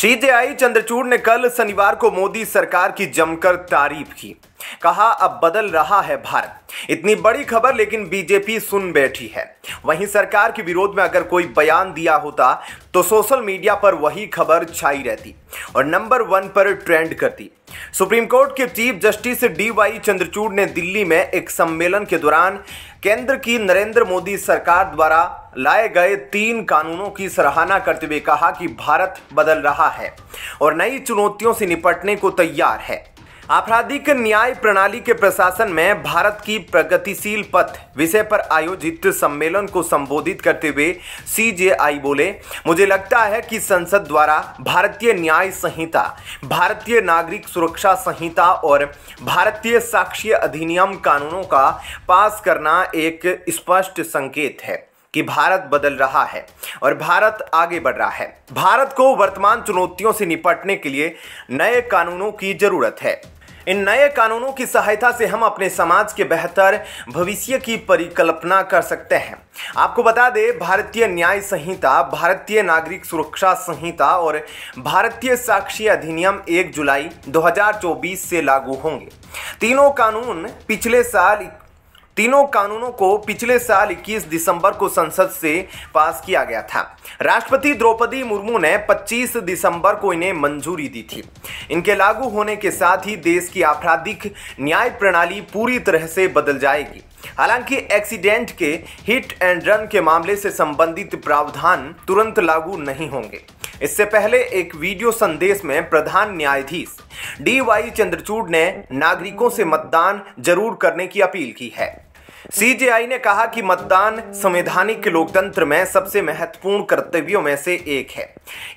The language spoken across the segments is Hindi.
सीधे आई चंद्रचूड़ ने कल शनिवार को मोदी सरकार की जमकर तारीफ की कहा अब बदल रहा है भारत इतनी बड़ी खबर लेकिन बीजेपी सुन बैठी है वहीं सरकार के विरोध में अगर कोई बयान दिया होता तो सोशल मीडिया पर वही खबर छाई रहती और नंबर वन पर ट्रेंड करती सुप्रीम कोर्ट के chief justice D Y Chandrachud ने दिल्ली में एक सम्मेलन के दौरान केंद्र की नरेंद्र मोदी सरकार द्वारा लाए गए तीन कानूनों की सराहना करते हुए कहा कि भारत बदल रहा है और नई चुनौतियों से निपटने को तैयार है आपराधिक न्याय प्रणाली के प्रशासन में भारत की प्रगतिशील पथ विषय पर आयोजित सम्मेलन को संबोधित करते हुए सीजेआई बोले मुझे लगता है कि संसद द्वारा भारतीय न्याय संहिता भारतीय नागरिक सुरक्षा संहिता और भारतीय साक्ष्य अधिनियम कानूनों का पास करना एक स्पष्ट संकेत है कि भारत बदल रहा है और भारत आगे बढ़ रहा है भारत को वर्तमान चुनौतियों से निपटने के लिए नए कानूनों की जरूरत है इन नए कानूनों की सहायता से हम अपने समाज के बेहतर भविष्य की परिकल्पना कर सकते हैं आपको बता दें भारतीय न्याय संहिता भारतीय नागरिक सुरक्षा संहिता और भारतीय साक्षी अधिनियम 1 जुलाई 2024 से लागू होंगे तीनों कानून पिछले साल तीनों कानूनों को पिछले साल 21 दिसंबर को संसद से पास किया गया था राष्ट्रपति द्रौपदी मुर्मू ने 25 दिसंबर को इन्हें मंजूरी दी थी इनके लागू होने के साथ ही देश की आपराधिक न्याय प्रणाली पूरी तरह से बदल जाएगी हालांकि एक्सीडेंट के हिट एंड रन के मामले से संबंधित प्रावधान तुरंत लागू नहीं होंगे इससे पहले एक वीडियो संदेश में प्रधान न्यायाधीश डी वाई चंद्रचूड ने नागरिकों से मतदान जरूर करने की अपील की है सीजेआई ने कहा कि मतदान संवैधानिक लोकतंत्र में सबसे महत्वपूर्ण कर्तव्यों में से एक है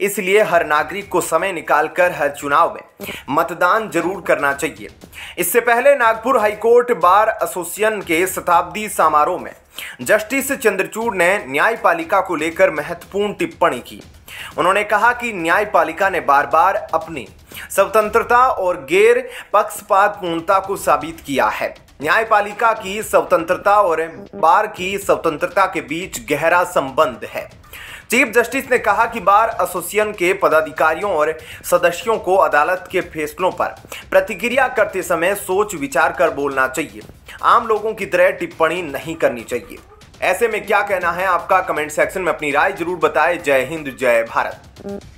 इसलिए हर नागरिक को समय निकालकर हर चुनाव में मतदान जरूर करना चाहिए इससे पहले नागपुर हाईकोर्ट बार एसोसिएशन के शताब्दी समारोह में जस्टिस चंद्रचूड़ ने न्यायपालिका को लेकर महत्वपूर्ण टिप्पणी की उन्होंने कहा कि न्यायपालिका ने बार बार अपनी स्वतंत्रता और गैर पक्षपात पूर्णता को साबित किया है न्यायपालिका की स्वतंत्रता और बार की स्वतंत्रता के बीच गहरा संबंध है चीफ जस्टिस ने कहा कि बार एसोसिएशन के पदाधिकारियों और सदस्यों को अदालत के फैसलों पर प्रतिक्रिया करते समय सोच विचार कर बोलना चाहिए आम लोगों की तरह टिप्पणी नहीं करनी चाहिए ऐसे में क्या कहना है आपका कमेंट सेक्शन में अपनी राय जरूर बताएं जय हिंद जय भारत